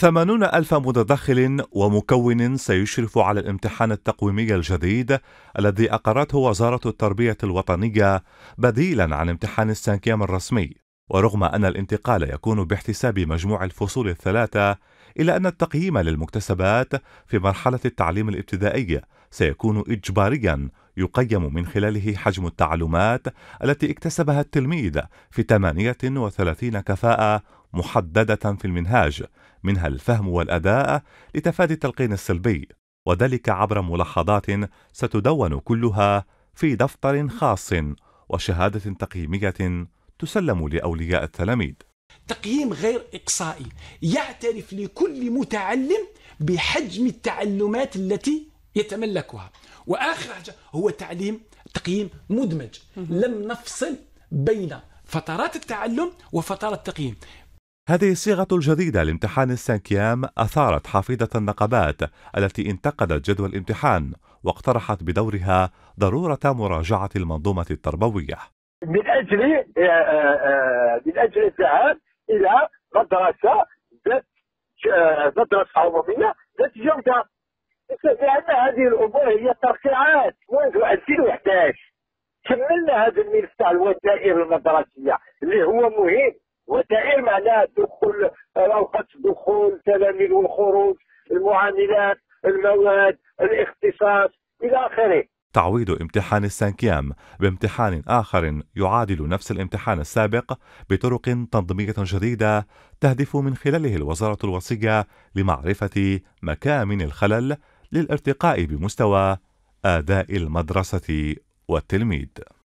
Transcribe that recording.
ثمانون ألف متدخل ومكون سيشرف على الامتحان التقويمي الجديد الذي أقرته وزارة التربية الوطنية بديلا عن امتحان السانكيام الرسمي ورغم أن الانتقال يكون باحتساب مجموع الفصول الثلاثة إلا أن التقييم للمكتسبات في مرحلة التعليم الابتدائي سيكون إجباريا يقيم من خلاله حجم التعلمات التي اكتسبها التلميذ في 38 كفاءة محددة في المنهاج منها الفهم والأداء لتفادي التلقين السلبي وذلك عبر ملاحظات ستدون كلها في دفتر خاص وشهادة تقييمية تسلم لأولياء التلاميذ تقييم غير إقصائي يعترف لكل متعلم بحجم التعلمات التي يتملكها وآخر حاجة هو تعليم تقييم مدمج لم نفصل بين فترات التعلم وفترات التقييم هذه الصيغة الجديدة لامتحان السانكيام أثارت حافظة النقبات التي انتقدت جدول الامتحان واقترحت بدورها ضرورة مراجعة المنظومة التربوية من أجل آه، آه، من أجل الذهاب إلى مدرسة ذات آه، مدرسة عمومية ذات جودة لأن هذه الأمور هي ترقيعات منذ 2011 كملنا هذا الملف تاع الوسائل المدرسية اللي هو مهم المعاملات دخول اوقات الدخول تلاميذ والخروج المعاملات المواد الاختصاص الى اخره تعويض امتحان السانكيام بامتحان آخر يعادل نفس الامتحان السابق بطرق تنظيمية جديدة تهدف من خلاله الوزارة الوصية لمعرفة مكامن الخلل للارتقاء بمستوى أداء المدرسة والتلميذ